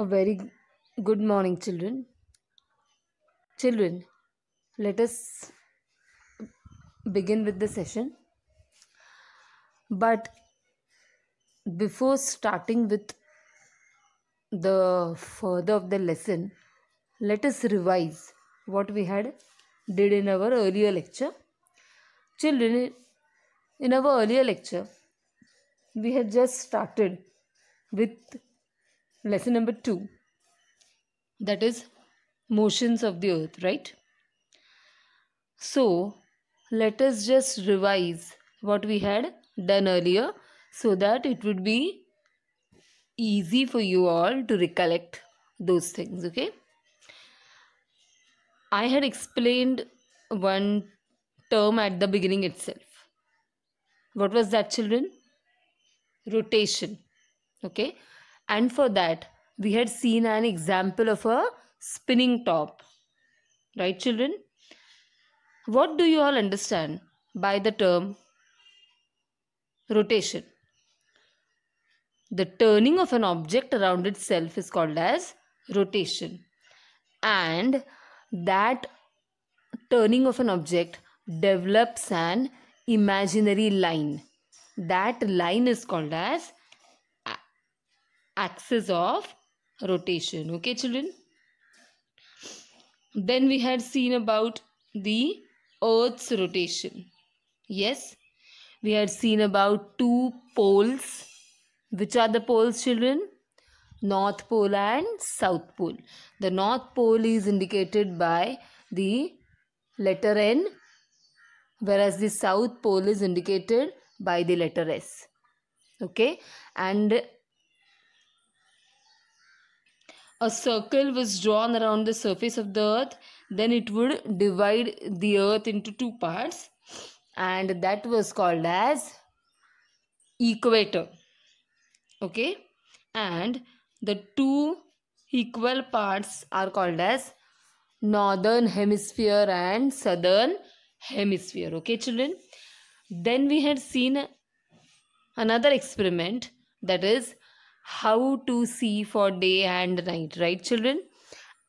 A very good morning, children. Children, let us begin with the session. But before starting with the further of the lesson, let us revise what we had did in our earlier lecture. Children, in our earlier lecture, we had just started with lesson number 2 that is motions of the earth right so let us just revise what we had done earlier so that it would be easy for you all to recollect those things okay i had explained one term at the beginning itself what was that children rotation okay and for that, we had seen an example of a spinning top. Right, children? What do you all understand by the term rotation? The turning of an object around itself is called as rotation. And that turning of an object develops an imaginary line. That line is called as axis of rotation okay children then we had seen about the earth's rotation yes we had seen about two poles which are the poles children north pole and south pole the north pole is indicated by the letter n whereas the south pole is indicated by the letter s okay and a circle was drawn around the surface of the earth then it would divide the earth into two parts and that was called as equator okay and the two equal parts are called as northern hemisphere and southern hemisphere okay children then we had seen another experiment that is how to see for day and night right children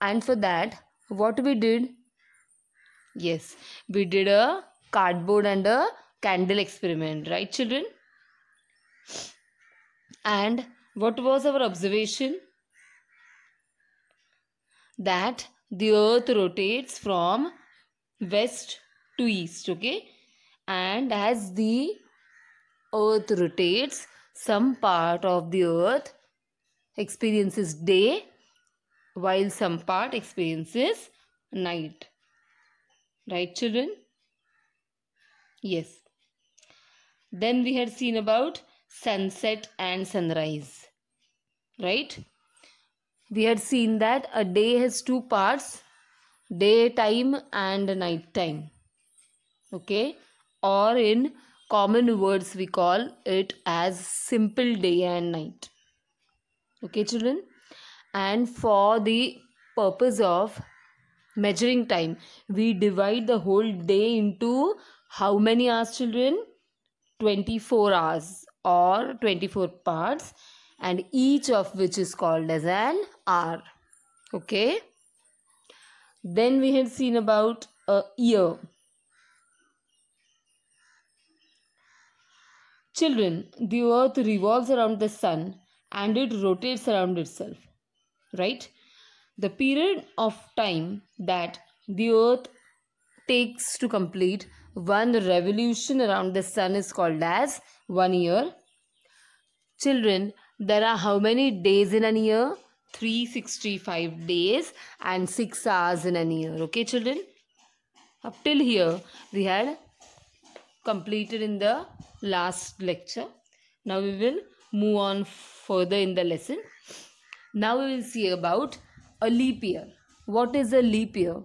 and for that what we did yes we did a cardboard and a candle experiment right children and what was our observation that the earth rotates from west to east okay and as the earth rotates some part of the earth experiences day while some part experiences night. Right children? Yes. Then we had seen about sunset and sunrise. Right? We had seen that a day has two parts daytime and nighttime. Okay? Or in common words we call it as simple day and night okay children and for the purpose of measuring time we divide the whole day into how many hours children 24 hours or 24 parts and each of which is called as an hour okay then we had seen about a year Children, the earth revolves around the sun and it rotates around itself. Right? The period of time that the earth takes to complete one revolution around the sun is called as one year. Children, there are how many days in a year? 365 days and 6 hours in a year. Okay, children? Up till here, we had completed in the last lecture. Now we will move on further in the lesson. Now we will see about a leap year. What is a leap year?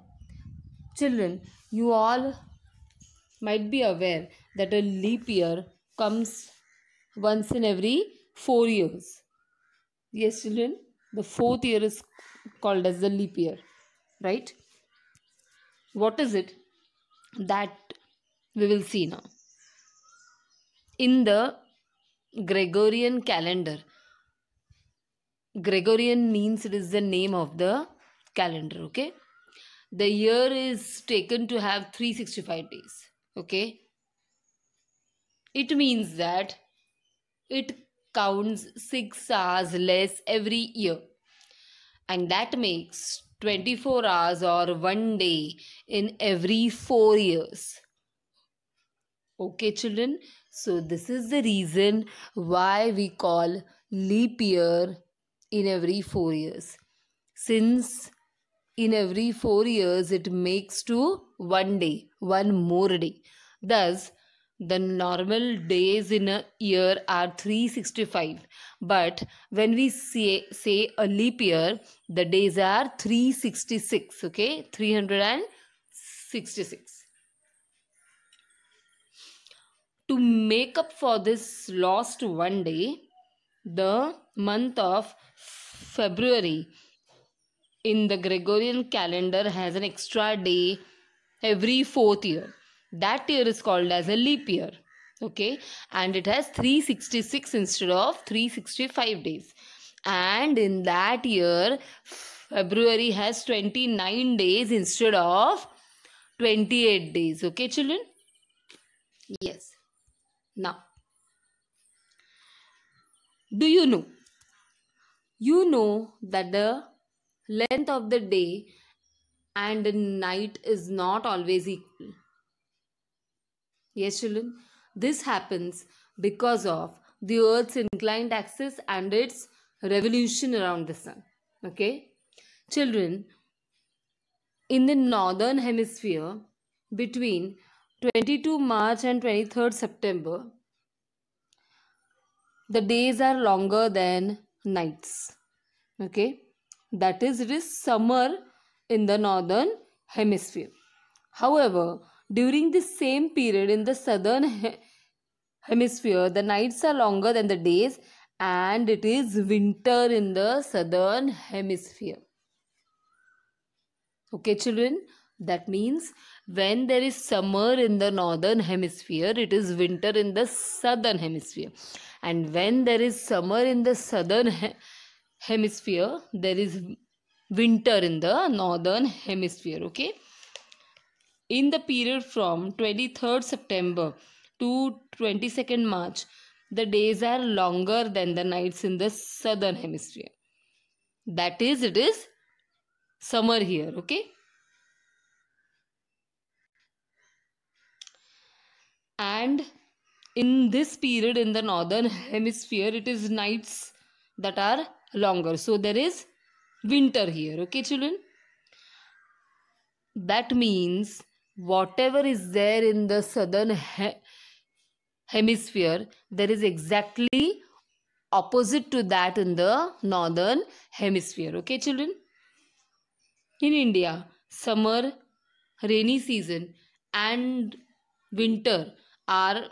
Children, you all might be aware that a leap year comes once in every four years. Yes, children, the fourth year is called as the leap year, right? What is it? That we will see now in the Gregorian calendar. Gregorian means it is the name of the calendar, okay? The year is taken to have 365 days, okay? It means that it counts 6 hours less every year, and that makes 24 hours or one day in every 4 years. Okay, children, so this is the reason why we call leap year in every 4 years. Since in every 4 years it makes to one day, one more day. Thus the normal days in a year are 365 but when we say say a leap year the days are 366 okay 366 to make up for this lost one day, the month of February in the Gregorian calendar has an extra day every fourth year. That year is called as a leap year. Okay, and it has 366 instead of 365 days. And in that year, February has 29 days instead of 28 days. Okay, children? Yes. Now, do you know? You know that the length of the day and the night is not always equal. Yes, children, this happens because of the Earth's inclined axis and its revolution around the sun. Okay, children, in the northern hemisphere, between 22 March and 23rd September, the days are longer than nights. Okay, that is, it is summer in the northern hemisphere. However, during the same period in the southern he hemisphere, the nights are longer than the days, and it is winter in the southern hemisphere. Okay, children, that means when there is summer in the northern hemisphere it is winter in the southern hemisphere and when there is summer in the southern he- hemisphere there is winter in the northern hemisphere okay in the period from 23rd september to 22nd march the days are longer than the nights in the southern hemisphere that is it is summer here okay and in this period in the northern hemisphere it is nights that are longer so there is winter here okay children that means whatever is there in the southern he hemisphere there is exactly opposite to that in the northern hemisphere okay children in india summer rainy season and winter are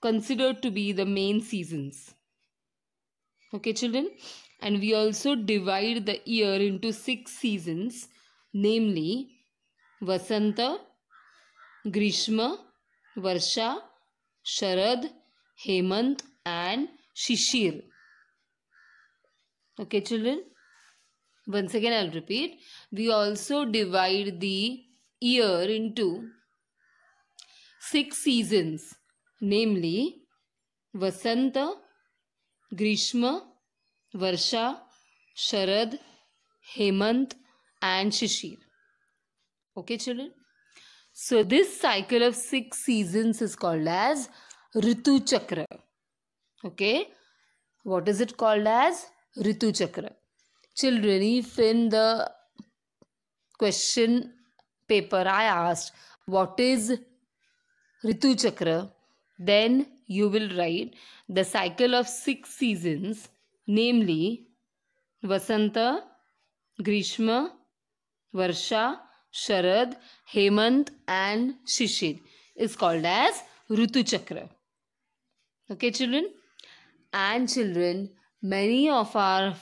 considered to be the main seasons. Okay, children? And we also divide the year into six seasons, namely Vasanta, Grishma, Varsha, Sharad, Hemant, and Shishir. Okay, children? Once again, I'll repeat. We also divide the year into six seasons, namely Vasanta, Grishma, Varsha, Sharad, Hemant, and Shishir. Okay, children? So, this cycle of six seasons is called as Ritu Chakra. Okay? What is it called as? Ritu Chakra. Children, if in the question paper I asked, what is Ritu Chakra. Then you will write the cycle of six seasons, namely Vasanta, Grishma, Varsha, Sharad, Hemant, and Shishir is called as Ritu Chakra. Okay, children? And children, many of our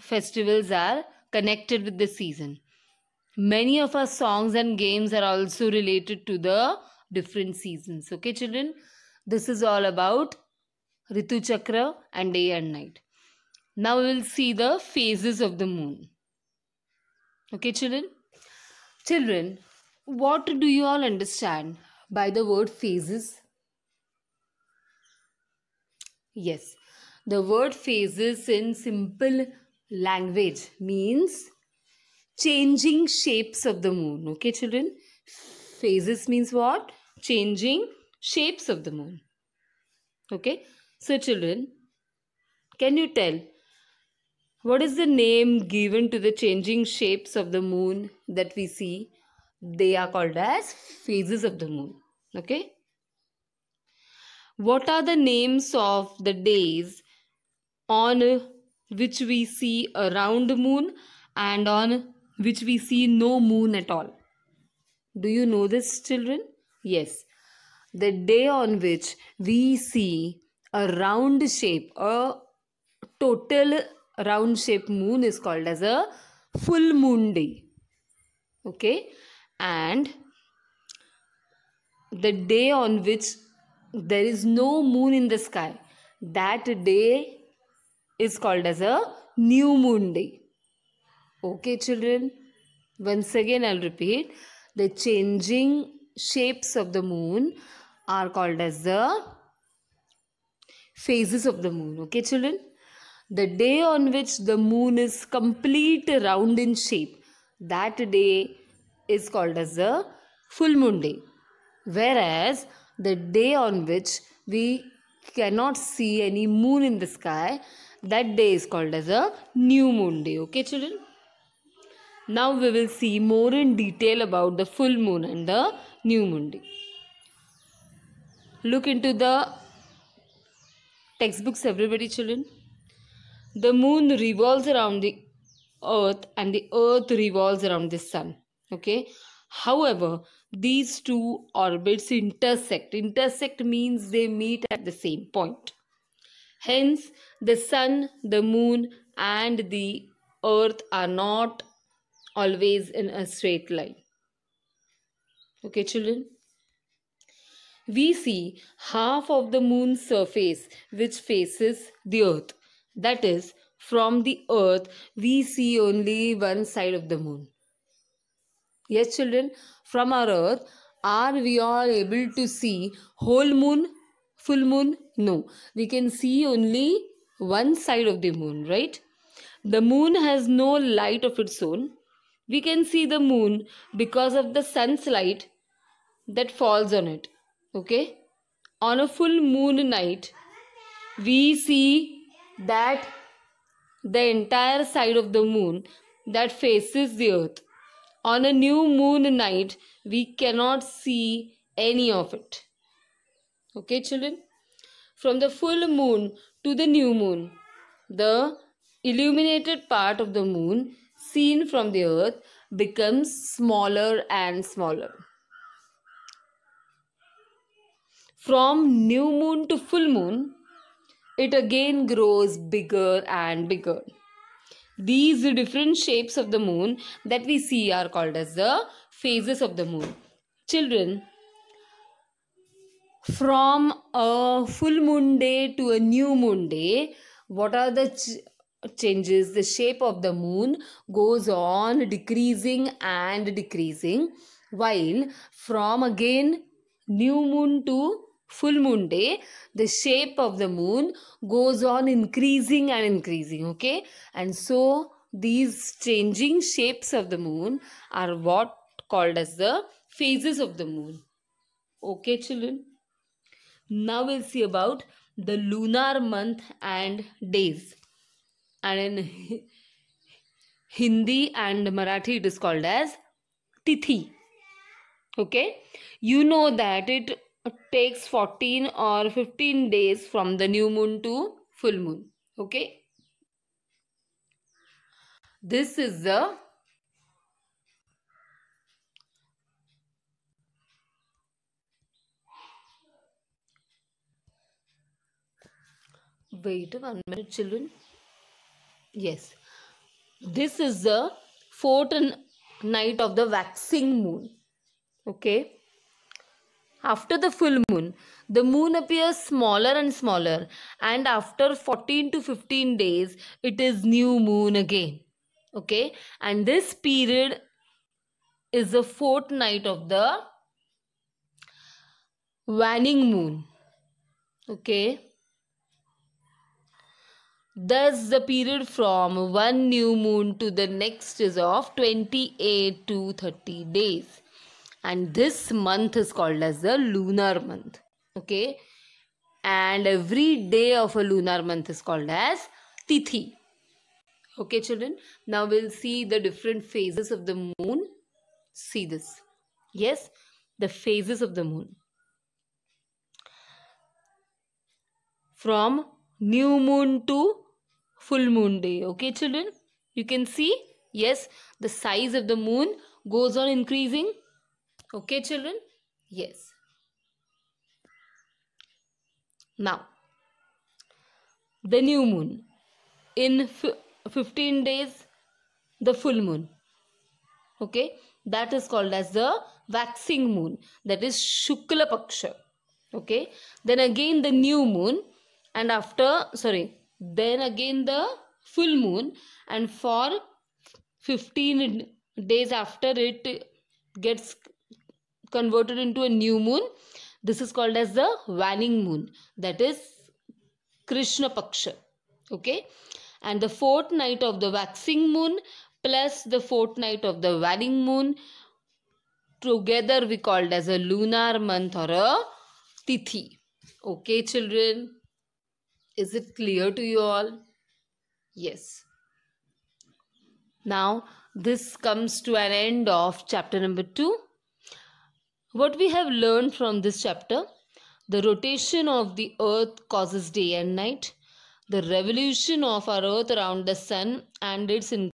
festivals are connected with the season. Many of our songs and games are also related to the different seasons. Okay, children, this is all about Ritu Chakra and day and night. Now we will see the phases of the moon. Okay, children? Children, what do you all understand by the word phases? Yes, the word phases in simple language means changing shapes of the moon. Okay, children? Phases means what? changing shapes of the moon. Okay. So children, can you tell what is the name given to the changing shapes of the moon that we see? They are called as phases of the moon. Okay. What are the names of the days on which we see a round moon and on which we see no moon at all? Do you know this, children? Yes, the day on which we see a round shape, a total round shape moon is called as a full moon day. Okay, and the day on which there is no moon in the sky, that day is called as a new moon day. Okay, children, once again I'll repeat the changing shapes of the moon are called as the phases of the moon. Okay, children? The day on which the moon is complete round in shape, that day is called as the full moon day. Whereas the day on which we cannot see any moon in the sky, that day is called as a new moon day. Okay, children? Now we will see more in detail about the full moon and the new mundi look into the textbooks everybody children the moon revolves around the earth and the earth revolves around the sun okay however these two orbits intersect intersect means they meet at the same point hence the sun the moon and the earth are not always in a straight line Okay, children. We see half of the moon's surface which faces the earth. That is, from the earth, we see only one side of the moon. Yes, children, from our earth, are we all able to see whole moon, full moon? No, we can see only one side of the moon, right? The moon has no light of its own. We can see the moon because of the sun's light that falls on it. Okay? On a full moon night, we see that the entire side of the moon that faces the earth. On a new moon night, we cannot see any of it. Okay, children? From the full moon to the new moon, the illuminated part of the moon seen from the earth becomes smaller and smaller. From new moon to full moon, it again grows bigger and bigger. These different shapes of the moon that we see are called as the phases of the moon. Children, from a full moon day to a new moon day, what are the changes the shape of the moon goes on decreasing and decreasing while from again new moon to full moon day the shape of the moon goes on increasing and increasing okay and so these changing shapes of the moon are what called as the phases of the moon okay children now we'll see about the lunar month and days and in Hindi and Marathi it is called as Tithi. Okay, you know that it takes 14 or 15 days from the new moon to full moon. Okay, this is the wait one minute children Yes. This is the fourth night of the waxing moon. Okay. After the full moon, the moon appears smaller and smaller, and after 14 to 15 days, it is new moon again. Okay, and this period is the fourth night of the waning moon. Okay, Thus, the period from one new moon to the next is of 28 to 30 days. And this month is called as the lunar month. Okay. And every day of a lunar month is called as Tithi. Okay, children. Now we'll see the different phases of the moon. See this. Yes, the phases of the moon. From new moon to full moon day. Okay, children? You can see, yes, the size of the moon goes on increasing. Okay, children? Yes. Now, the new moon. In 15 days, the full moon. Okay, that is called as the waxing moon. That is Shukla Paksha. Okay, then again the new moon and after, sorry, then again the full moon and for 15 days after it gets converted into a new moon this is called as the waning moon that is krishna paksha okay and the fourth night of the waxing moon plus the fourth night of the waning moon together we called as a lunar month or a tithi okay children is it clear to you all? Yes. Now, this comes to an end of chapter number 2. What we have learned from this chapter the rotation of the earth causes day and night, the revolution of our earth around the sun and its